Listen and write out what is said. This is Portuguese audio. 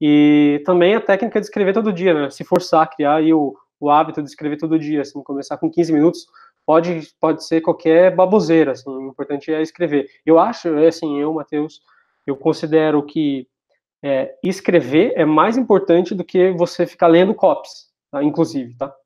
E também a técnica de escrever todo dia, né? Se forçar a criar aí o, o hábito de escrever todo dia, assim, começar com 15 minutos, pode, pode ser qualquer baboseira, assim, o importante é escrever. Eu acho, é assim, eu, Matheus, eu considero que é, escrever é mais importante do que você ficar lendo copies, tá? inclusive, tá?